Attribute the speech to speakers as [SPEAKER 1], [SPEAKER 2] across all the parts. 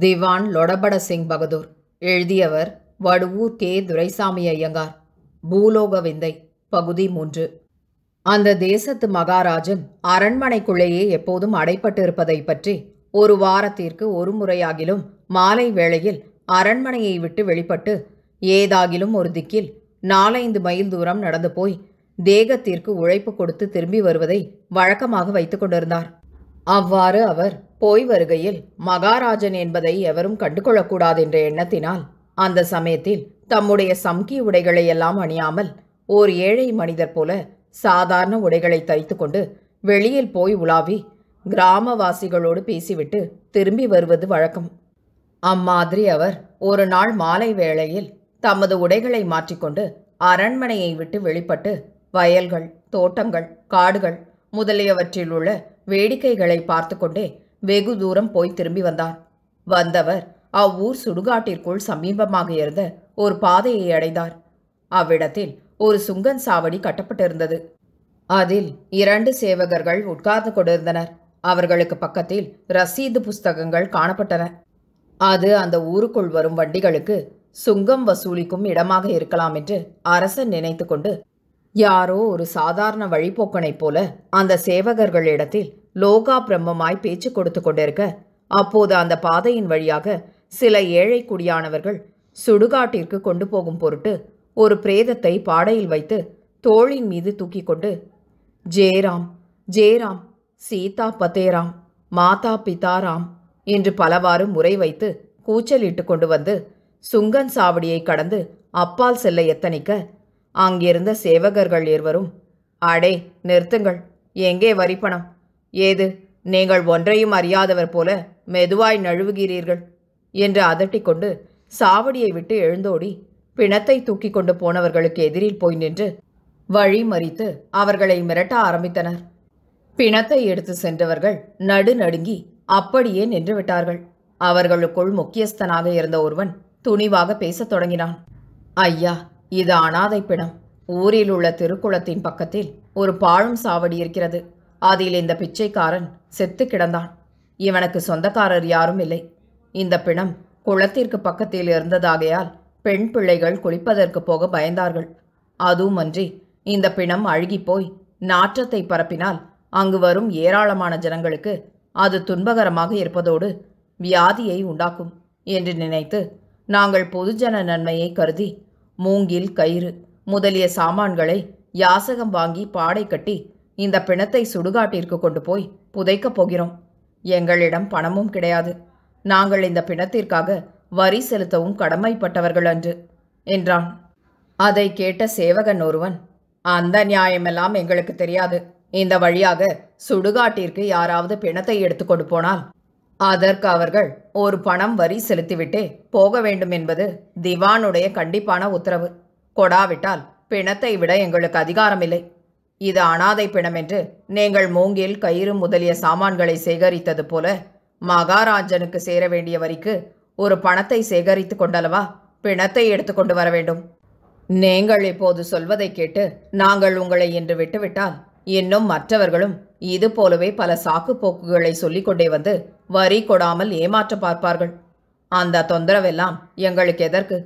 [SPEAKER 1] திவான் லொடபட சிங் பகதூர் எழுதியவர் வடுவு கே துரைசாமி ஐயங்கார் பூலோக விந்தை பகுதி மூன்று அந்த தேசத்து மகாராஜன் அரண்மனைக்குள்ளேயே எப்போதும் அடைப்பட்டிருப்பதை பற்றி ஒரு வாரத்திற்கு ஒரு முறையாகிலும் மாலை வேளையில் அரண்மனையை விட்டு வெளிப்பட்டு ஏதாகிலும் ஒரு திக்கில் நாலைந்து மைல் தூரம் நடந்து போய் தேகத்திற்கு உழைப்பு கொடுத்து திரும்பி வருவதை வழக்கமாக வைத்துக் கொண்டிருந்தார் அவ்வாறு அவர் போய் வருகையில் மகாராஜன் என்பதை எவரும் கண்டுகொள்ளக்கூடாது என்ற எண்ணத்தினால் அந்த சமயத்தில் தம்முடைய சம்கி உடைகளை எல்லாம் அணியாமல் ஓர் ஏழை மனிதர் போல சாதாரண உடைகளை தைத்து கொண்டு வெளியில் போய் உலாவி கிராமவாசிகளோடு பேசிவிட்டு திரும்பி வருவது வழக்கம் அம்மாதிரி அவர் ஒரு நாள் மாலை வேளையில் தமது உடைகளை மாற்றிக்கொண்டு அரண்மனையை விட்டு வெளிப்பட்டு வயல்கள் தோட்டங்கள் காடுகள் முதலியவற்றில் உள்ள வேடிக்கைகளை பார்த்து கொண்டே வெகு தூரம் போய் திரும்பி வந்தார் வந்தவர் அவ்வூர் சுடுகாட்டிற்குள் சமீபமாக இருந்த ஒரு பாதையை அடைந்தார் அவ்விடத்தில் ஒரு சுங்கன் சாவடி கட்டப்பட்டிருந்தது அதில் இரண்டு சேவகர்கள் உட்கார்ந்து கொண்டிருந்தனர் அவர்களுக்கு பக்கத்தில் ரசீது புஸ்தகங்கள் காணப்பட்டன அது அந்த ஊருக்குள் வரும் வண்டிகளுக்கு சுங்கம் வசூலிக்கும் இடமாக இருக்கலாம் என்று அரசன் நினைத்து கொண்டு யாரோ ஒரு சாதாரண வழிபோக்கனைப் போல அந்த சேவகர்களிடத்தில் லோகா பிரம்மமாய் பேச்சு கொடுத்து கொண்டிருக்க அப்போது அந்த பாதையின் வழியாக சில ஏழை குடியானவர்கள் சுடுகாட்டிற்கு கொண்டு போகும் பொருட்டு ஒரு பிரேதத்தை பாடையில் வைத்து தோளின் மீது தூக்கி கொண்டு ஜெயராம் ஜெயராம் சீதா பதேராம் மாதா பிதாராம் என்று பலவாறு முறை வைத்து கூச்சலிட்டு கொண்டு வந்து சுங்கன் சாவடியை கடந்து அப்பால் செல்ல எத்தனிக்க அங்கிருந்த சேவகர்கள் இருவரும் அடே நிறுத்துங்கள் எங்கே வரிப்பணம் ஏது நீங்கள் ஒன்றையும் அறியாதவர் போல மெதுவாய் நழுவுகிறீர்கள் என்று அதட்டிக்கொண்டு சாவடியை விட்டு எழுந்தோடி பிணத்தை தூக்கி கொண்டு போனவர்களுக்கு எதிரில் போய் நின்று வழி மறித்து அவர்களை மிரட்ட ஆரம்பித்தனர் பிணத்தை எடுத்து சென்றவர்கள் நடு நடுங்கி அப்படியே நின்றுவிட்டார்கள் அவர்களுக்குள் முக்கியஸ்தனாக இருந்த ஒருவன் துணிவாக பேசத் தொடங்கினான் ஐயா இது அனாதை பிணம் ஊரில் உள்ள திருக்குளத்தின் பக்கத்தில் ஒரு பாழும் சாவடி இருக்கிறது அதில் இந்த பிச்சைக்காரன் செத்து கிடந்தான் இவனுக்கு சொந்தக்காரர் யாரும் இல்லை இந்த பிணம் குளத்திற்கு பக்கத்தில் இருந்ததாகையால் பெண் பிள்ளைகள் குளிப்பதற்கு போக பயந்தார்கள் அதுவுமன்றி இந்த பிணம் அழுகிப்போய் நாற்றத்தை பரப்பினால் அங்கு வரும் ஏராளமான ஜனங்களுக்கு அது துன்பகரமாக இருப்பதோடு வியாதியை உண்டாக்கும் என்று நினைத்து நாங்கள் பொதுஜன நன்மையை கருதி மூங்கில் கயிறு முதலிய சாமான்களை யாசகம் வாங்கி பாடை கட்டி இந்த பிணத்தை சுடுகாட்டிற்கு கொண்டு போய் புதைக்கப் போகிறோம் எங்களிடம் பணமும் கிடையாது நாங்கள் இந்த பிணத்திற்காக வரி செலுத்தவும் கடமைப்பட்டவர்கள் அன்று என்றான் அதை கேட்ட சேவகன் ஒருவன் அந்த நியாயமெல்லாம் எங்களுக்கு தெரியாது இந்த வழியாக சுடுகாட்டிற்கு யாராவது பிணத்தை கொண்டு போனால் அதற்கு அவர்கள் ஒரு பணம் வரி செலுத்திவிட்டே போக வேண்டும் என்பது திவானுடைய கண்டிப்பான உத்தரவு கொடாவிட்டால் பிணத்தை விட எங்களுக்கு அதிகாரமில்லை இது அனாதை பிணம் என்று நீங்கள் மூங்கில் கயிறு முதலிய சாமான்களை சேகரித்தது போல மகாராஜனுக்கு சேர வேண்டிய வரிக்கு ஒரு பணத்தை சேகரித்து கொண்டலவா பிணத்தை எடுத்துக்கொண்டு வர வேண்டும் நீங்கள் இப்போது சொல்வதை கேட்டு நாங்கள் உங்களை இன்று விட்டுவிட்டால் இன்னும் மற்றவர்களும் இது போலவே பல சாக்கு போக்குகளை சொல்லிக்கொண்டே வந்து வரி கொடாமல் ஏமாற்ற பார்ப்பார்கள் அந்த தொந்தரவெல்லாம் எங்களுக்கு எதற்கு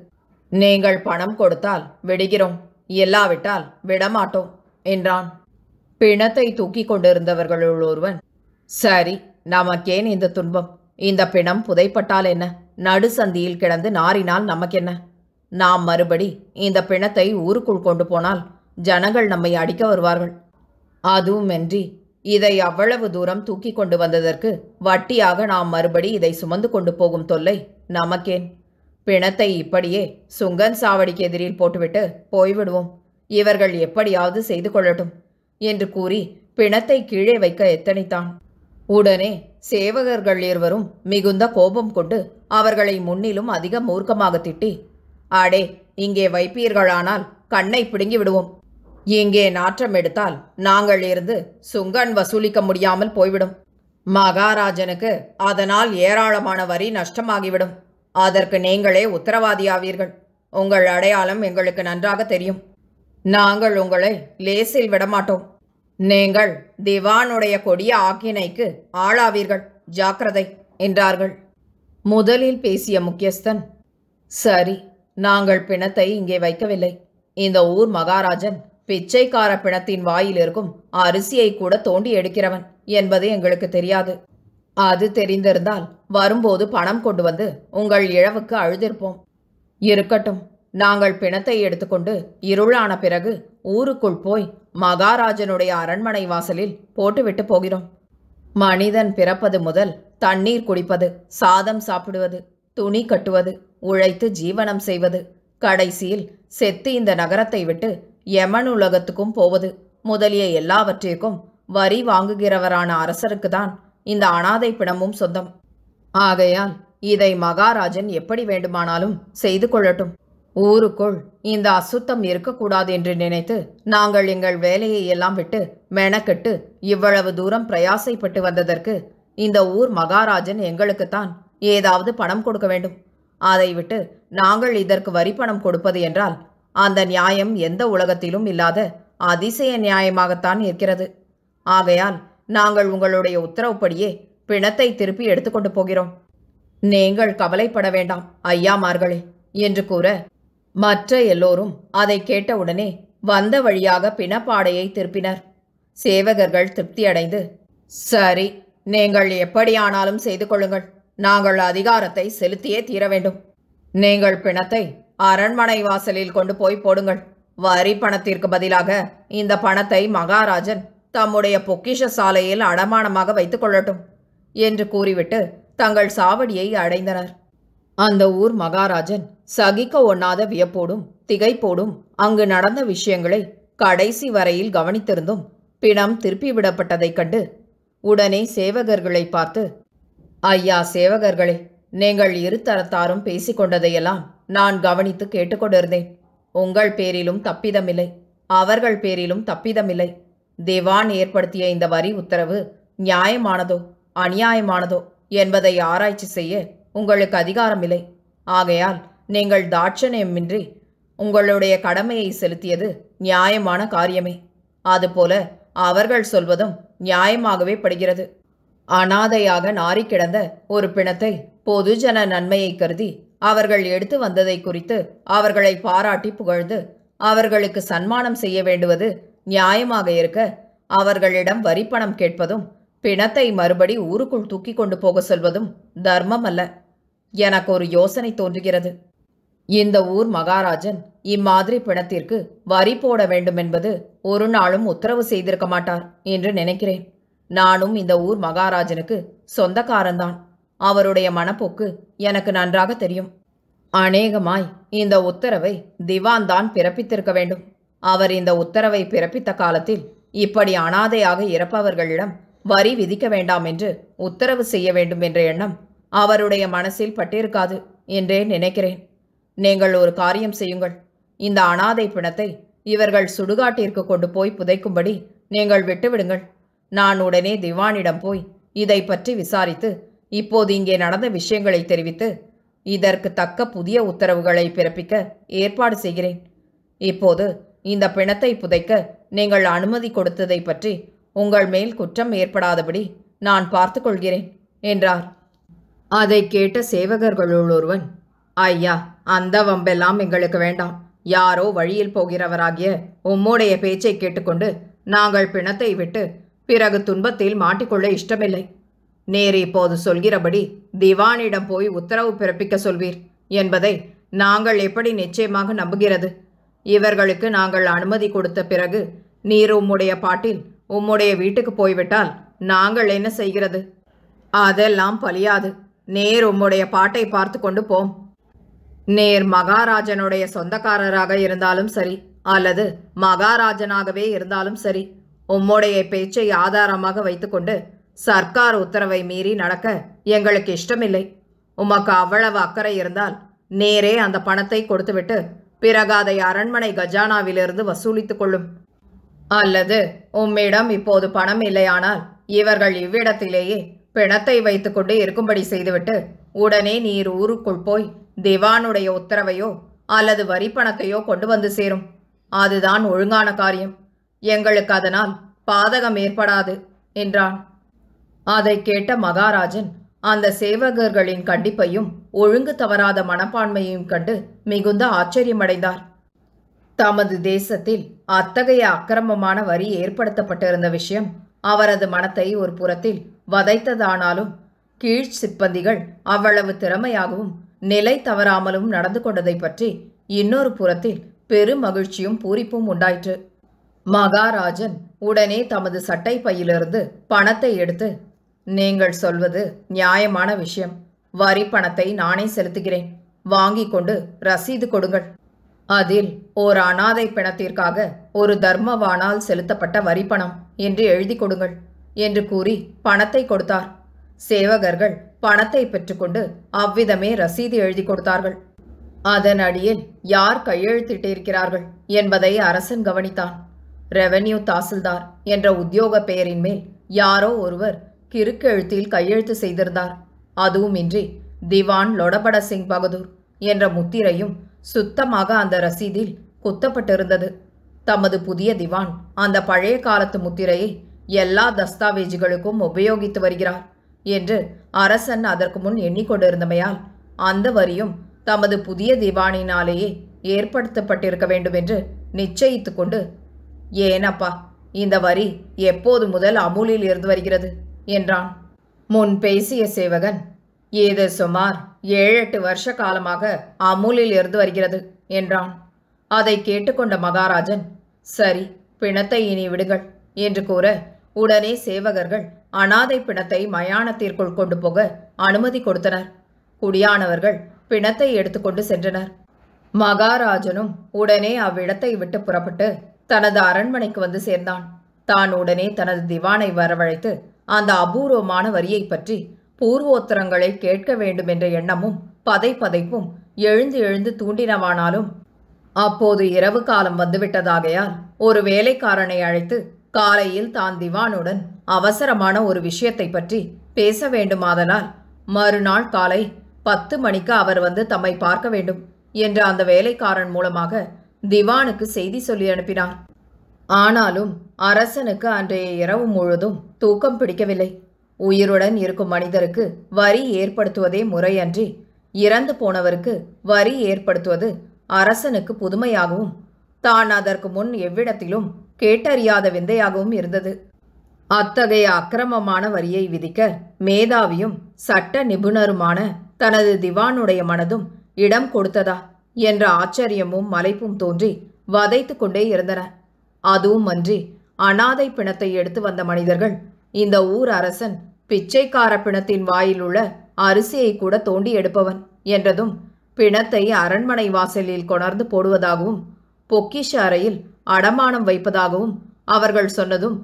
[SPEAKER 1] நீங்கள் பணம் கொடுத்தால் விடுகிறோம் இல்லாவிட்டால் விடமாட்டோம் என்றான் பிணத்தை தூக்கி கொண்டிருந்தவர்களுள் ஒருவன் சரி நமக்கேன் இந்த துன்பம் இந்த பிணம் புதைப்பட்டால் என்ன நடு சந்தியில் கிடந்து நாரினால் நமக்கென்ன நாம் மறுபடி இந்த பிணத்தை ஊருக்குள் கொண்டு போனால் ஜனங்கள் நம்மை அடிக்க வருவார்கள் அதுவுமின்றி இதை அவ்வளவு தூரம் தூக்கி கொண்டு வந்ததற்கு வட்டியாக நாம் மறுபடி இதை சுமந்து கொண்டு போகும் தொல்லை நமக்கேன் பிணத்தை இப்படியே சுங்கன் சாவடிக்கு எதிரில் போட்டுவிட்டு போய்விடுவோம் இவர்கள் எப்படியாவது செய்து கொள்ளட்டும் என்று கூறி பிணத்தை கீழே வைக்க எத்தனைத்தான் உடனே சேவகர்கள் இருவரும் மிகுந்த கோபம் கொண்டு அவர்களை முன்னிலும் அதிக மூர்க்கமாக திட்டி ஆடே இங்கே வைப்பீர்களானால் கண்ணை பிடுங்கி விடுவோம் இங்கே நாற்றம் எடுத்தால் நாங்கள் இருந்து சுங்கன் வசூலிக்க முடியாமல் போய்விடும் மகாராஜனுக்கு அதனால் ஏராளமான வரி நஷ்டமாகிவிடும் அதற்கு நீங்களே உத்தரவாதியாவீர்கள் உங்கள் அடையாளம் எங்களுக்கு நன்றாக தெரியும் நாங்கள் உங்களை லேசில் விடமாட்டோம் நீங்கள் திவானுடைய கொடிய ஆக்கினைக்கு ஆளாவீர்கள் ஜாக்கிரதை என்றார்கள் முதலில் பேசிய முக்கியஸ்தன் சரி நாங்கள் பிணத்தை இங்கே வைக்கவில்லை இந்த ஊர் மகாராஜன் பிச்சைக்கார பிணத்தின் வாயில் இருக்கும் அரிசியை கூட தோண்டி எடுக்கிறவன் என்பது எங்களுக்கு தெரியாது அது தெரிந்திருந்தால் வரும்போது பணம் கொண்டு வந்து உங்கள் இழவுக்கு அழுதிருப்போம் இருக்கட்டும் நாங்கள் பிணத்தை எடுத்துக்கொண்டு இருளான பிறகு ஊருக்குள் போய் மகாராஜனுடைய அரண்மனை வாசலில் போட்டுவிட்டு போகிறோம் மனிதன் பிறப்பது முதல் தண்ணீர் குடிப்பது சாதம் சாப்பிடுவது துணி கட்டுவது உழைத்து ஜீவனம் செய்வது கடைசியில் செத்து இந்த நகரத்தை விட்டு யமன் உலகத்துக்கும் போவது முதலிய எல்லாவற்றிற்கும் வரி வாங்குகிறவரான அரசருக்கு தான் இந்த அனாதை பிணமும் சொந்தம் ஆகையால் இதை மகாராஜன் எப்படி வேண்டுமானாலும் செய்து கொள்ளட்டும் ஊருக்குள் இந்த அசுத்தம் இருக்கக்கூடாது என்று நினைத்து நாங்கள் எங்கள் வேலையை எல்லாம் விட்டு மெனக்கெட்டு இவ்வளவு தூரம் பிரயாசைப்பட்டு வந்ததற்கு இந்த ஊர் மகாராஜன் எங்களுக்குத்தான் ஏதாவது பணம் கொடுக்க வேண்டும் அதை விட்டு நாங்கள் இதற்கு வரி பணம் கொடுப்பது என்றால் அந்த நியாயம் எந்த உலகத்திலும் இல்லாத அதிசய நியாயமாகத்தான் இருக்கிறது ஆகையால் நாங்கள் உங்களுடைய உத்தரவுப்படியே பிணத்தை திருப்பி எடுத்துக்கொண்டு போகிறோம் நீங்கள் கவலைப்பட வேண்டாம் ஐயாமார்களே என்று கூற மற்ற எல்லோரும் அதை கேட்டவுடனே வந்த வழியாக பிணப்பாடையை திருப்பினர் சேவகர்கள் திருப்தியடைந்து சரி நீங்கள் எப்படியானாலும் செய்து கொள்ளுங்கள் நாங்கள் அதிகாரத்தை செலுத்தியே தீர வேண்டும் நீங்கள் பிணத்தை அரண்மனை வாசலில் கொண்டு போய் போடுங்கள் வரி பணத்திற்கு பதிலாக இந்த பணத்தை மகாராஜன் தம்முடைய பொக்கிஷ சாலையில் அடமானமாக வைத்துக் கொள்ளட்டும் என்று கூறிவிட்டு தங்கள் சாவடியை அடைந்தனர் அந்த ஊர் மகாராஜன் சகிக்க ஒண்ணாத வியப்போடும் திகைப்போடும் அங்கு நடந்த விஷயங்களை கடைசி வரையில் கவனித்திருந்தும் பிணம் திருப்பிவிடப்பட்டதைக் கண்டு உடனே சேவகர்களை பார்த்து ஐயா சேவகர்களே நீங்கள் இரு தரத்தாரும் பேசிக்கொண்டதையெல்லாம் நான் கவனித்து கேட்டுக்கொண்டிருந்தேன் உங்கள் பேரிலும் தப்பிதமில்லை அவர்கள் பேரிலும் தப்பிதமில்லை திவான் ஏற்படுத்திய இந்த வரி உத்தரவு நியாயமானதோ அநியாயமானதோ என்பதை ஆராய்ச்சி செய்ய உங்களுக்கு அதிகாரமில்லை ஆகையால் நீங்கள் தாட்சணியமின்றி உங்களுடைய கடமையை செலுத்தியது நியாயமான காரியமே அதுபோல அவர்கள் சொல்வதும் நியாயமாகவே படுகிறது அனாதையாக நாரி கிடந்த ஒரு பிணத்தை பொதுஜன நன்மையை கருதி அவர்கள் எடுத்து வந்ததை குறித்து அவர்களை பாராட்டி புகழ்ந்து அவர்களுக்கு சன்மானம் செய்ய வேண்டுவது நியாயமாக இருக்க அவர்களிடம் வரிப்பணம் கேட்பதும் பிணத்தை மறுபடி ஊருக்குள் தூக்கி கொண்டு போக சொல்வதும் தர்மம் அல்ல எனக்கு ஒரு யோசனை தோன்றுகிறது இந்த ஊர் மகாராஜன் இம்மாதிரி பிணத்திற்கு வரி போட வேண்டும் என்பது ஒரு நாளும் உத்தரவு செய்திருக்க மாட்டார் என்று நினைக்கிறேன் நானும் இந்த ஊர் மகாராஜனுக்கு சொந்தக்காரன்தான் அவருடைய மனப்போக்கு எனக்கு நன்றாக தெரியும் அநேகமாய் இந்த உத்தரவை திவான் தான் பிறப்பித்திருக்க வேண்டும் அவர் இந்த உத்தரவை பிறப்பித்த காலத்தில் இப்படி அனாதையாக இறப்பவர்களிடம் வரி விதிக்க வேண்டாம் என்று உத்தரவு செய்ய வேண்டும் என்ற எண்ணம் அவருடைய மனசில் பட்டிருக்காது என்றே நினைக்கிறேன் நீங்கள் ஒரு காரியம் செய்யுங்கள் இந்த அனாதை பிணத்தை இவர்கள் சுடுகாட்டிற்கு கொண்டு போய் புதைக்கும்படி நீங்கள் விட்டுவிடுங்கள் நான் உடனே திவானிடம் போய் இதை பற்றி விசாரித்து இப்போது இங்கே நடந்த விஷயங்களை தெரிவித்து இதற்கு தக்க புதிய உத்தரவுகளை பிறப்பிக்க ஏற்பாடு செய்கிறேன் இப்போது இந்த பிணத்தை புதைக்க நீங்கள் அனுமதி கொடுத்ததை பற்றி உங்கள் மேல் குற்றம் ஏற்படாதபடி நான் பார்த்துக்கொள்கிறேன் என்றார் அதை கேட்ட சேவகர்களுள் ஒருவன் ஐயா அந்த வம்பெல்லாம் எங்களுக்கு வேண்டாம் யாரோ வழியில் போகிறவராகிய உம்முடைய பேச்சை கேட்டுக்கொண்டு நாங்கள் பிணத்தை விட்டு பிறகு துன்பத்தில் மாட்டிக்கொள்ள இஷ்டமில்லை நேர் இப்போது சொல்கிறபடி திவானிடம் போய் உத்தரவு பிறப்பிக்க சொல்வீர் என்பதை நாங்கள் எப்படி நிச்சயமாக நம்புகிறது இவர்களுக்கு நாங்கள் அனுமதி கொடுத்த பிறகு நீர் உம்முடைய பாட்டில் உம்முடைய வீட்டுக்கு போய்விட்டால் நாங்கள் என்ன செய்கிறது அதெல்லாம் பலியாது நேர் உம்முடைய பாட்டை பார்த்து கொண்டு போம் நேர் மகாராஜனுடைய சொந்தக்காரராக இருந்தாலும் சரி அல்லது மகாராஜனாகவே இருந்தாலும் சரி உம்முடைய பேச்சை ஆதாரமாக வைத்துக்கொண்டு சர்க்கார் உத்தரவை மீறி நடக்க எங்களுக்கு இஷ்டமில்லை உமக்கு அவ்வளவு அக்கறை இருந்தால் நேரே அந்த பணத்தை கொடுத்துவிட்டு பிறகு அதை அரண்மனை கஜானாவிலிருந்து வசூலித்துக் கொள்ளும் அல்லது உம்மிடம் இப்போது பணம் இல்லையானால் இவர்கள் இவ்விடத்திலேயே பிணத்தை வைத்துக்கொண்டு இருக்கும்படி செய்துவிட்டு உடனே நீர் ஊருக்குள் போய் திவானுடைய உத்தரவையோ அல்லது வரி பணத்தையோ கொண்டு வந்து சேரும் அதுதான் ஒழுங்கான காரியம் எங்களுக்கு அதனால் பாதகம் ஏற்படாது என்றான் அதை கேட்ட மகாராஜன் அந்த சேவகர்களின் கண்டிப்பையும் ஒழுங்கு தவறாத மனப்பான்மையையும் கண்டு மிகுந்த ஆச்சரியமடைந்தார் தமது தேசத்தில் அத்தகைய அக்கிரமமான வரி ஏற்படுத்தப்பட்டிருந்த விஷயம் அவரது மனத்தை ஒரு புறத்தில் வதைத்ததானாலும் கீழ் சிப்பந்திகள் அவ்வளவு திறமையாகவும் நிலை தவறாமலும் நடந்து கொண்டதை பற்றி இன்னொரு புறத்தில் பெருமகிழ்ச்சியும் பூரிப்பும் உண்டாயிற்று மகாராஜன் உடனே தமது சட்டை பையிலிருந்து பணத்தை எடுத்து நீங்கள் சொல்வது நியாயமான விஷயம் வரி பணத்தை நானே செலுத்துகிறேன் வாங்கி கொண்டு ரசீது கொடுங்கள் அதில் ஓர் அனாதை பிணத்திற்காக ஒரு தர்மவானால் செலுத்தப்பட்ட வரிப்பணம் என்று எழுதி கொடுங்கள் என்று கூறி பணத்தை கொடுத்தார் சேவகர்கள் பணத்தை பெற்றுக்கொண்டு அவ்விதமே ரசீது எழுதி கொடுத்தார்கள் அதன் அடியில் யார் கையெழுத்திட்டிருக்கிறார்கள் என்பதை அரசன் கவனித்தான் ரெவென்யூ தாசில்தார் என்ற உத்தியோக பெயரின் மேல் யாரோ ஒருவர் கிறுக்கெழுத்தில் கையெழுத்து செய்திருந்தார் அதுவுமின்றி திவான் லொடபட சிங் பகதூர் என்ற முத்திரையும் சுத்தமாக அந்த ரசீதில் குத்தப்பட்டிருந்தது தமது புதிய திவான் அந்த பழைய காலத்து முத்திரையை எல்லா தஸ்தாவேஜுகளுக்கும் உபயோகித்து வருகிறார் என்று அரசன் அதற்கு முன் எண்ணிக்கொண்டிருந்தமையால் அந்த வரியும் தமது புதிய திவானினாலேயே ஏற்படுத்தப்பட்டிருக்க வேண்டும் என்று நிச்சயித்து கொண்டு ஏனப்பா இந்த வரி எப்போது முதல் அமுலில் இருந்து வருகிறது என்றான் முன் பேசிய சேவகன் ஏது சுமார் ஏழெட்டு வருஷ காலமாக அமுலில் இருந்து வருகிறது என்றான் அதை கேட்டுக்கொண்ட மகாராஜன் சரி பிணத்தை இனி விடுங்கள் என்று கூற உடனே சேவகர்கள் அனாதை பிணத்தை மயானத்திற்குள் கொண்டு போக அனுமதி கொடுத்தனர் குடியானவர்கள் பிணத்தை எடுத்துக்கொண்டு சென்றனர் மகாராஜனும் உடனே அவ்விடத்தை விட்டு புறப்பட்டு தனது அரண்மனைக்கு வந்து சேர்ந்தான் தான் உடனே தனது திவானை வரவழைத்து அந்த அபூர்வமான வரியை பற்றி பூர்வோத்தரங்களை கேட்க வேண்டும் என்ற எண்ணமும் பதை பதைப்பும் எழுந்து எழுந்து தூண்டினவானாலும் அப்போது இரவு காலம் வந்துவிட்டதாகையால் ஒரு வேலைக்காரனை அழைத்து காலையில் தான் திவானுடன் அவசரமான ஒரு விஷயத்தை பற்றி பேச வேண்டுமாதலால் மறுநாள் காலை பத்து மணிக்கு அவர் வந்து தம்மை பார்க்க வேண்டும் என்ற அந்த வேலைக்காரன் மூலமாக திவானுக்கு செய்தி சொல்லி அனுப்பினார் ஆனாலும் அரசனுக்கு அன்றைய இரவு முழுதும் தூக்கம் பிடிக்கவில்லை உயிருடன் இருக்கும் மனிதருக்கு வரி ஏற்படுத்துவதே முறையன்றி இறந்து போனவருக்கு வரி ஏற்படுத்துவது அரசனுக்கு புதுமையாகவும் தான் அதற்கு முன் எவ்விடத்திலும் கேட்டறியாத விந்தையாகவும் இருந்தது அத்தகைய அக்கிரமமான வரியை விதிக்க மேதாவியும் சட்ட நிபுணருமான தனது திவானுடைய மனதும் இடம் கொடுத்ததா என்ற ஆச்சரியமும் மலைப்பும் தோன்றி வதைத்து கொண்டே இருந்தன அதுவும் அன்றி அனாதை பிணத்தை எடுத்து வந்த மனிதர்கள் இந்த ஊர் அரசன் பிச்சைக்கார பிணத்தின் வாயிலுள்ள அரிசியை கூட தோண்டி எடுப்பவன் என்றதும் பிணத்தை அரண்மனை வாசலில் கொணர்ந்து போடுவதாகவும் பொக்கிஷ அறையில் அடமானம் வைப்பதாகவும் அவர்கள் சொன்னதும்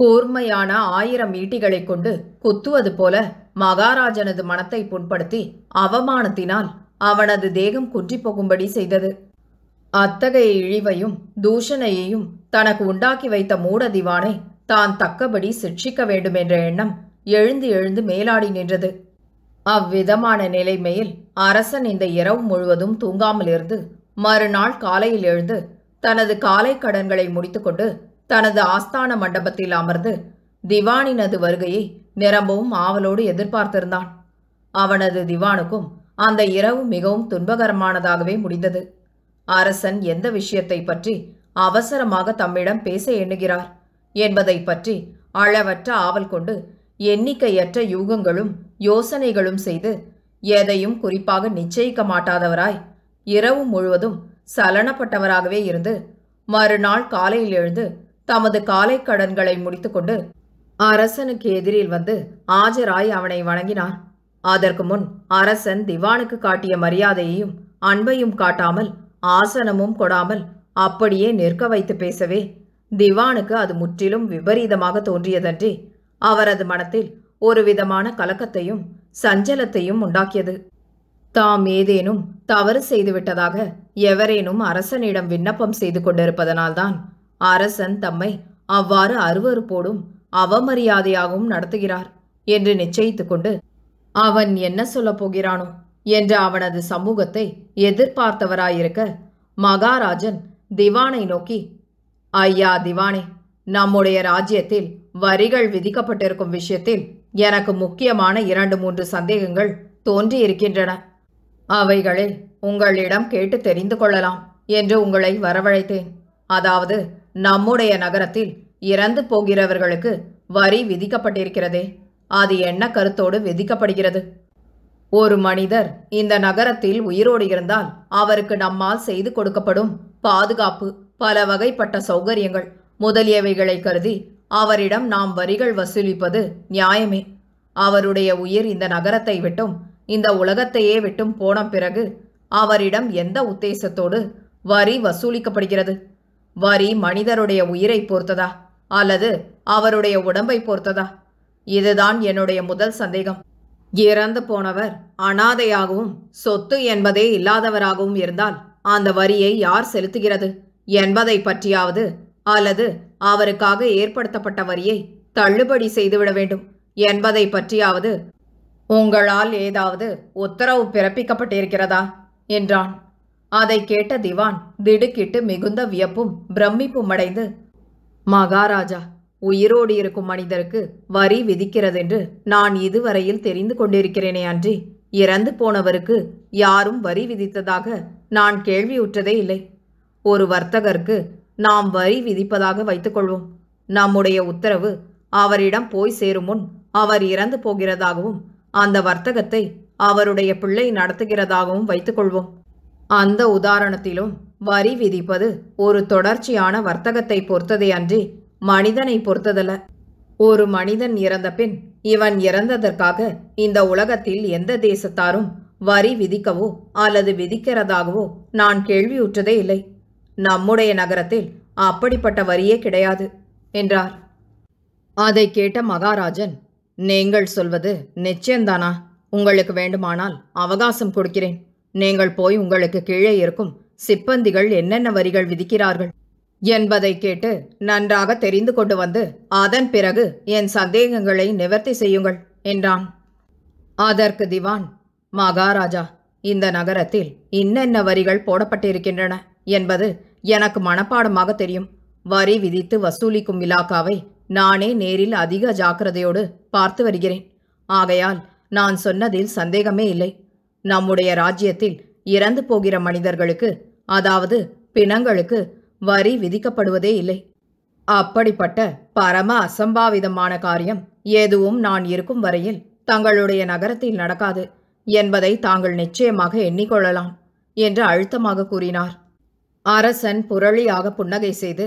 [SPEAKER 1] கூர்மையான ஆயிரம் ஈட்டிகளை கொண்டு குத்துவது போல மகாராஜனது மனத்தை புண்படுத்தி அவமானத்தினால் அவனது தேகம் குற்றி போகும்படி செய்தது அத்தகைய இழிவையும் தூஷணையையும் தனக்கு உண்டாக்கி வைத்த மூடதிவானை தான் தக்கபடி சிக்ஷிக்க வேண்டும் என்ற எண்ணம் எழுந்து எழுந்து மேலாடி நின்றது அவ்விதமான நிலைமையில் அரசன் இந்த இரவு முழுவதும் தூங்காமல் இருந்து மறுநாள் காலையில் எழுந்து தனது காலை கடன்களை முடித்துக்கொண்டு தனது ஆஸ்தான மண்டபத்தில் அமர்ந்து திவானினது வருகையை நிரம்பவும் ஆவலோடு எதிர்பார்த்திருந்தான் அவனது திவானுக்கும் அந்த இரவு மிகவும் துன்பகரமானதாகவே முடிந்தது அரசன் எந்த விஷயத்தை பற்றி அவசரமாக தம்மிடம் பேச எண்ணுகிறார் என்பதை பற்றி அளவற்ற ஆவல் கொண்டு எண்ணிக்கையற்ற யூகங்களும் யோசனைகளும் செய்து எதையும் குறிப்பாக நிச்சயிக்க மாட்டாதவராய் இரவு முழுவதும் சலனப்பட்டவராகவே இருந்து மறுநாள் காலையில் எழுந்து தமது காலை கடன்களை முடித்துக்கொண்டு அரசனுக்கு எதிரில் வந்து ஆஜராய் அவனை வணங்கினான் அதற்கு முன் அரசன் திவானுக்கு காட்டிய மரியாதையையும் அன்பையும் காட்டாமல் ஆசனமும் கொடாமல் அப்படியே நிற்க வைத்து பேசவே திவானுக்கு அது முற்றிலும் விபரீதமாக தோன்றியதன்றி அவரது மனத்தில் ஒரு விதமான கலக்கத்தையும் சஞ்சலத்தையும் உண்டாக்கியது தாம் ஏதேனும் தவறு செய்துவிட்டதாக எவரேனும் அரசனிடம் விண்ணப்பம் செய்து கொண்டிருப்பதனால்தான் அரசன் தம்மை அவ்வாறு அருவறுப்போடும் அவமரியாதையாகவும் நடத்துகிறார் என்று நிச்சயித்துக் கொண்டு அவன் என்ன சொல்லப் போகிறானோ என்ற அவனது சமூகத்தை எதிர்பார்த்தவராயிருக்க மகாராஜன் திவானை நோக்கி ஐயா திவானே நம்முடைய ராஜ்யத்தில் வரிகள் விதிக்கப்பட்டிருக்கும் விஷயத்தில் எனக்கு முக்கியமான இரண்டு மூன்று சந்தேகங்கள் தோன்றியிருக்கின்றன அவைகளை உங்களிடம் கேட்டு தெரிந்து கொள்ளலாம் என்று உங்களை வரவழைத்தேன் அதாவது நம்முடைய நகரத்தில் இறந்து போகிறவர்களுக்கு வரி விதிக்கப்பட்டிருக்கிறதே அது என்ன கருத்தோடு விதிக்கப்படுகிறது ஒரு மனிதர் இந்த நகரத்தில் உயிரோடு இருந்தால் அவருக்கு நம்மால் செய்து கொடுக்கப்படும் பாதுகாப்பு பல வகைப்பட்ட சௌகரியங்கள் முதலியவைகளை கருதி அவரிடம் நாம் வரிகள் வசூலிப்பது நியாயமே அவருடைய உயிர் இந்த நகரத்தை விட்டும் இந்த உலகத்தையே விட்டும் போன பிறகு அவரிடம் எந்த உத்தேசத்தோடு வரி வசூலிக்கப்படுகிறது வரி மனிதருடைய உயிரை பொறுத்ததா அல்லது அவருடைய உடம்பை பொறுத்ததா இதுதான் என்னுடைய முதல் சந்தேகம் இறந்து போனவர் அனாதையாகவும் சொத்து என்பதே இல்லாதவராகவும் இருந்தால் அந்த வரியை யார் செலுத்துகிறது என்பதை பற்றியாவது அல்லது அவருக்காக ஏற்படுத்தப்பட்ட வரியை தள்ளுபடி செய்துவிட வேண்டும் என்பதை பற்றியாவது உங்களால் ஏதாவது உத்தரவு பிறப்பிக்கப்பட்டிருக்கிறதா என்றான் அதை கேட்ட திவான் திடுக்கிட்டு மிகுந்த வியப்பும் பிரமிப்பும் அடைந்து மகாராஜா உயிரோடு இருக்கும் மனிதருக்கு வரி விதிக்கிறதென்று நான் இதுவரையில் தெரிந்து கொண்டிருக்கிறேனே அன்றி இறந்து போனவருக்கு யாரும் வரி விதித்ததாக நான் கேள்வியுற்றதே இல்லை ஒரு வர்த்தகருக்கு நாம் வரி விதிப்பதாக வைத்துக்கொள்வோம் நம்முடைய உத்தரவு அவரிடம் போய் சேரும் முன் அவர் இறந்து போகிறதாகவும் அந்த வர்த்தகத்தை அவருடைய பிள்ளை நடத்துகிறதாகவும் வைத்துக்கொள்வோம் அந்த உதாரணத்திலும் வரி விதிப்பது ஒரு தொடர்ச்சியான வர்த்தகத்தை பொறுத்ததே அன்றி மனிதனை பொறுத்ததல்ல ஒரு மனிதன் இறந்த பின் இவன் இறந்ததற்காக இந்த உலகத்தில் எந்த தேசத்தாரும் வரி விதிக்கவோ அல்லது விதிக்கிறதாகவோ நான் கேள்வியுற்றதே இல்லை நம்முடைய நகரத்தில் அப்படிப்பட்ட வரியே கிடையாது என்றார் அதை கேட்ட மகாராஜன் நீங்கள் சொல்வது நிச்சயம்தானா உங்களுக்கு வேண்டுமானால் அவகாசம் கொடுக்கிறேன் நீங்கள் போய் உங்களுக்கு கீழே இருக்கும் சிப்பந்திகள் என்னென்ன வரிகள் விதிக்கிறார்கள் என்பதை கேட்டு நன்றாக தெரிந்து கொண்டு வந்து அதன் பிறகு என் சந்தேகங்களை நிவர்த்தி செய்யுங்கள் என்றான் அதற்கு திவான் மகாராஜா இந்த நகரத்தில் இன்னென்ன வரிகள் போடப்பட்டிருக்கின்றன என்பது எனக்கு மனப்பாடமாக தெரியும் வரி விதித்து வசூலிக்கும் இலாக்காவை நானே நேரில் அதிக ஜாக்கிரதையோடு பார்த்து வருகிறேன் ஆகையால் நான் சொன்னதில் சந்தேகமே இல்லை நம்முடைய ராஜ்யத்தில் இறந்து போகிற மனிதர்களுக்கு அதாவது பிணங்களுக்கு வரி விதிக்கப்படுவதே இல்லை அப்படிப்பட்ட பரம அசம்பாவிதமான காரியம் எதுவும் நான் இருக்கும் வரையில் தங்களுடைய நகரத்தில் நடக்காது என்பதை தாங்கள் நிச்சயமாக எண்ணிக்கொள்ளலாம் என்று அழுத்தமாக கூறினார் அரசன் புரளியாக புன்னகை செய்து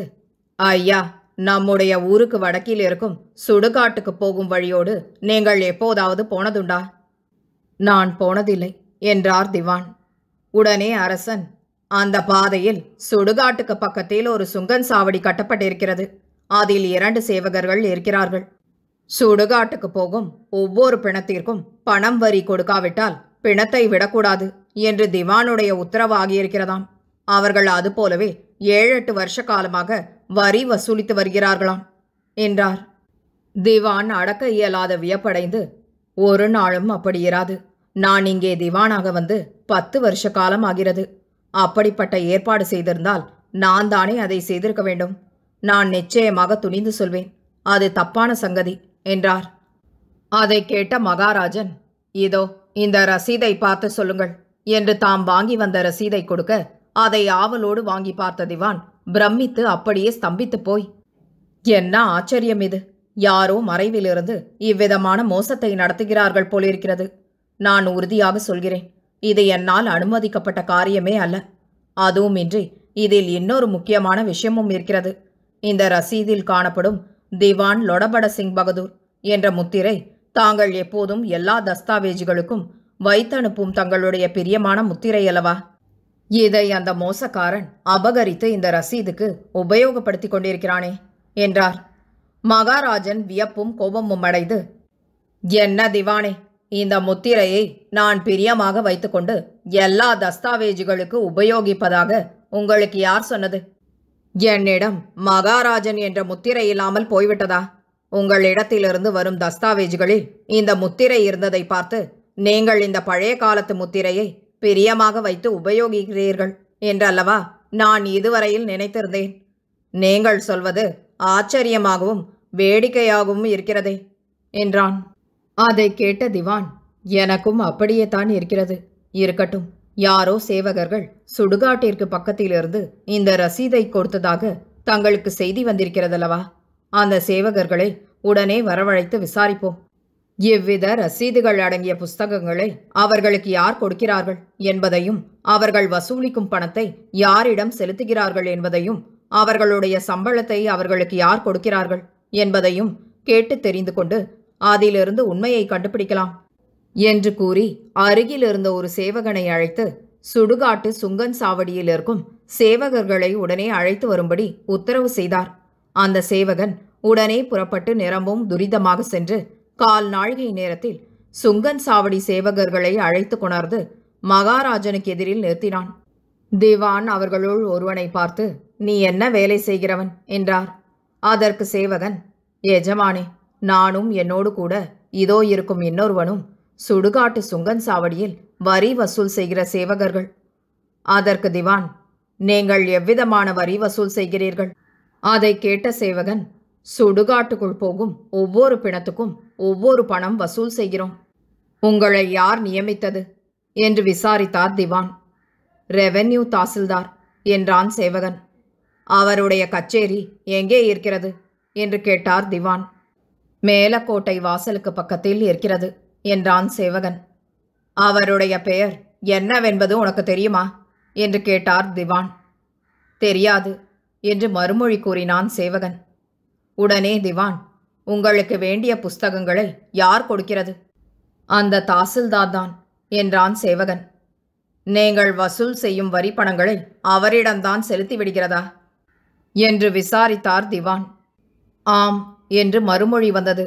[SPEAKER 1] ஐயா நம்முடைய ஊருக்கு வடக்கில் இருக்கும் சுடுகாட்டுக்கு போகும் வழியோடு நீங்கள் எப்போதாவது போனதுண்டா நான் போனதில்லை என்றார் திவான் உடனே அரசன் அந்த பாதையில் சுடுகாட்டுக்கு பக்கத்தில் ஒரு சுங்கன் சாவடி கட்டப்பட்டிருக்கிறது அதில் இரண்டு சேவகர்கள் இருக்கிறார்கள் சுடுகாட்டுக்கு போகும் ஒவ்வொரு பிணத்திற்கும் பணம் வரி கொடுக்காவிட்டால் பிணத்தை விடக்கூடாது என்று திவானுடைய உத்தரவாகியிருக்கிறதாம் அவர்கள் அதுபோலவே ஏழெட்டு வருஷ காலமாக வரி வசூலித்து வருகிறார்களாம் என்றார் திவான் அடக்க இயலாத வியப்படைந்து ஒரு நாளும் அப்படி இராது நான் இங்கே திவானாக வந்து பத்து வருஷ காலம் ஆகிறது அப்படிப்பட்ட ஏற்பாடு செய்திருந்தால் நான் தானே அதை செய்திருக்க வேண்டும் நான் நிச்சயமாக துணிந்து சொல்வேன் அது தப்பான சங்கதி என்றார் அதை கேட்ட மகாராஜன் இதோ இந்த ரசீதை பார்த்து சொல்லுங்கள் என்று தாம் வாங்கி வந்த ரசீதை கொடுக்க அதை ஆவலோடு வாங்கி பார்த்த திவான் பிரமித்து அப்படியே ஸ்தம்பித்து போய் என்ன ஆச்சரியம் இது யாரோ மறைவிலிருந்து இவ்விதமான மோசத்தை நடத்துகிறார்கள் போலிருக்கிறது நான் உறுதியாக சொல்கிறேன் இது என்னால் அனுமதிக்கப்பட்ட காரியமே அல்ல அதுவுமின்றி இதில் இன்னொரு முக்கியமான விஷயமும் இருக்கிறது இந்த ரசீதில் காணப்படும் திவான் லொடபட சிங் பகதூர் என்ற முத்திரை தாங்கள் எப்போதும் எல்லா தஸ்தாவேஜுகளுக்கும் வைத்தனுப்பும் தங்களுடைய பிரியமான முத்திரை அல்லவா இதை அந்த மோசக்காரன் அபகரித்து இந்த ரசீதுக்கு உபயோகப்படுத்தி கொண்டிருக்கிறானே என்றார் மகாராஜன் வியப்பும் கோபமும் அடைந்து என்ன திவானே இந்த முத்திரையை நான் பிரியமாக வைத்துக்கொண்டு எல்லா தஸ்தாவேஜுகளுக்கு உபயோகிப்பதாக உங்களுக்கு யார் சொன்னது என்னிடம் மகாராஜன் என்ற முத்திரை இல்லாமல் போய்விட்டதா உங்களிடத்திலிருந்து வரும் தஸ்தாவேஜுகளில் இந்த முத்திரை இருந்ததை பார்த்து நீங்கள் இந்த பழைய காலத்து முத்திரையை பிரியமாக வைத்து உபயோகிக்கிறீர்கள் என்றல்லவா நான் இதுவரையில் நினைத்திருந்தேன் நீங்கள் சொல்வது ஆச்சரியமாகவும் வேடிக்கையாகவும் இருக்கிறதே என்றான் அதை கேட்ட திவான் எனக்கும் அப்படியே தான் இருக்கிறது இருக்கட்டும் யாரோ சேவகர்கள் சுடுகாட்டிற்கு பக்கத்திலிருந்து இந்த ரசீதை கொடுத்ததாக தங்களுக்கு செய்தி வந்திருக்கிறதல்லவா அந்த சேவகர்களை உடனே வரவழைத்து விசாரிப்போம் இவ்வித ரசீதுகள் அடங்கிய புஸ்தகங்களை அவர்களுக்கு யார் கொடுக்கிறார்கள் என்பதையும் அவர்கள் வசூலிக்கும் பணத்தை யாரிடம் செலுத்துகிறார்கள் என்பதையும் அவர்களுடைய சம்பளத்தை அவர்களுக்கு யார் கொடுக்கிறார்கள் என்பதையும் கேட்டு தெரிந்து கொண்டு அதிலிருந்து உண்மையை கண்டுபிடிக்கலாம் என்று கூறி அருகில் இருந்த ஒரு சேவகனை அழைத்து சுடுகாட்டு சுங்கன் சாவடியில் இருக்கும் சேவகர்களை உடனே அழைத்து வரும்படி உத்தரவு செய்தார் அந்த சேவகன் உடனே புறப்பட்டு நிரம்பும் துரிதமாக சென்று கால் நாழிகை நேரத்தில் சுங்கன் சாவடி சேவகர்களை அழைத்து கொணர்ந்து மகாராஜனுக்கு எதிரில் நிறுத்தினான் திவான் அவர்களுள் ஒருவனை பார்த்து நீ என்ன வேலை செய்கிறவன் என்றார் அதற்கு சேவகன் எஜமானே நானும் என்னோடு கூட இதோ இருக்கும் இன்னொருவனும் சுடுகாட்டு சுங்கன் சாவடியில் வரி வசூல் செய்கிற சேவகர்கள் அதற்கு திவான் நீங்கள் எவ்விதமான வரி வசூல் செய்கிறீர்கள் அதை கேட்ட சேவகன் சுடுகாட்டுக்குள் போகும் ஒவ்வொரு பிணத்துக்கும் ஒவ்வொரு பணம் வசூல் செய்கிறோம் உங்களை யார் நியமித்தது என்று விசாரித்தார் திவான் ரெவென்யூ தாசில்தார் என்றான் சேவகன் அவருடைய கச்சேரி எங்கே இருக்கிறது என்று கேட்டார் திவான் மேலக்கோட்டை வாசலுக்கு பக்கத்தில் இருக்கிறது என்றான் சேவகன் அவருடைய பெயர் என்னவென்பது உனக்கு தெரியுமா என்று கேட்டார் திவான் தெரியாது என்று மறுமொழி கூறினான் சேவகன் உடனே திவான் உங்களுக்கு வேண்டிய புஸ்தகங்களை யார் கொடுக்கிறது அந்த தாசில்தார் தான் என்றான் சேவகன் நீங்கள் வசூல் செய்யும் வரி பணங்களை அவரிடம்தான் செலுத்தி விடுகிறதா என்று விசாரித்தார் திவான் ஆம் என்று மறுமொழி வந்தது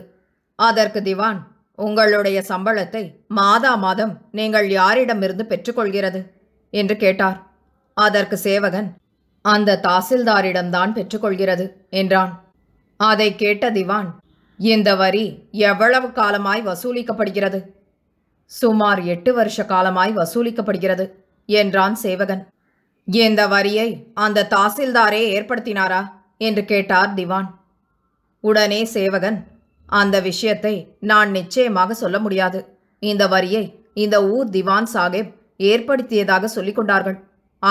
[SPEAKER 1] அதற்கு திவான் உங்களுடைய சம்பளத்தை மாதா மாதம் நீங்கள் யாரிடமிருந்து பெற்றுக்கொள்கிறது என்று கேட்டார் அதற்கு சேவகன் அந்த தாசில்தாரிடம்தான் பெற்றுக்கொள்கிறது என்றான் அதை கேட்ட திவான் இந்த வரி எவ்வளவு காலமாய் வசூலிக்கப்படுகிறது சுமார் எட்டு வருஷ காலமாய் வசூலிக்கப்படுகிறது என்றான் சேவகன் இந்த வரியை அந்த தாசில்தாரே ஏற்படுத்தினாரா என்று கேட்டார் திவான் உடனே சேவகன் அந்த விஷயத்தை நான் நிச்சயமாக சொல்ல முடியாது இந்த வரியை இந்த ஊர் திவான் சாஹேப் ஏற்படுத்தியதாக சொல்லிக் கொண்டார்கள்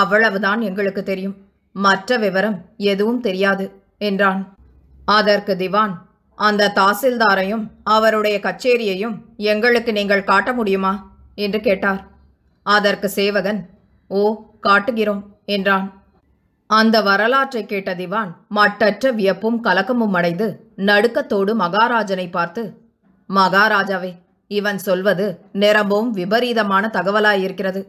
[SPEAKER 1] அவ்வளவுதான் எங்களுக்கு தெரியும் மற்ற விவரம் எதுவும் தெரியாது என்றான் அதற்கு திவான் அந்த தாசில்தாரையும் அவருடைய கச்சேரியையும் எங்களுக்கு நீங்கள் காட்ட முடியுமா என்று கேட்டார் அதற்கு சேவகன் ஓ காட்டுகிறோம் என்றான் அந்த வரலாற்றை கேட்ட திவான் மட்டற்ற வியப்பும் கலக்கமும் அடைந்து நடுக்கத்தோடு மகாராஜனை பார்த்து மகாராஜாவே இவன் சொல்வது நிரம்பவும் விபரீதமான தகவலாயிருக்கிறது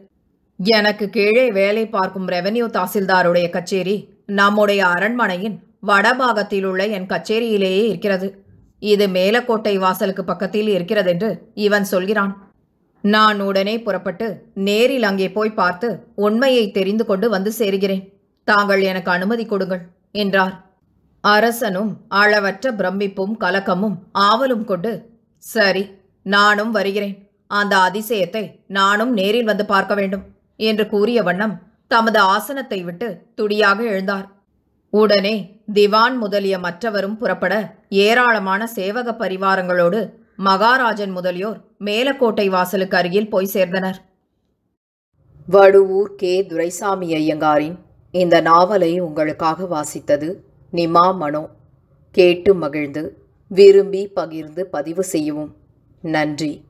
[SPEAKER 1] எனக்கு கீழே வேலை பார்க்கும் ரெவென்யூ தாசில்தாருடைய கச்சேரி நம்முடைய அரண்மனையின் வடபாகத்தில் உள்ள என் கச்சேரியிலேயே இருக்கிறது இது மேலக்கோட்டை வாசலுக்கு பக்கத்தில் இருக்கிறதென்று இவன் சொல்கிறான் நான் உடனே புறப்பட்டு நேரில் அங்கே போய் பார்த்து உண்மையை தெரிந்து கொண்டு வந்து சேருகிறேன் தாங்கள் எனக்கு அனுமதி கொடுங்கள் என்றார் அரசனும் அளவற்ற பிரமிப்பும் கலக்கமும் ஆவலும் கொண்டு சரி நானும் வருகிறேன் அந்த அதிசயத்தை நானும் நேரில் வந்து பார்க்க வேண்டும் என்று கூறிய வண்ணம் தமது ஆசனத்தை விட்டு துடியாக எழுந்தார் உடனே திவான் முதலிய மற்றவரும் புறப்பட ஏராளமான சேவக பரிவாரங்களோடு மகாராஜன் முதலியோர் மேலக்கோட்டை வாசலுக்கு அருகில் போய் சேர்ந்தனர் வடுவூர் கே துரைசாமி ஐயங்காரின் இந்த நாவலை உங்களுக்காக வாசித்தது நிமா மனோ கேட்டு மகிழ்ந்து விரும்பி பகிர்ந்து பதிவு செய்யவும் நன்றி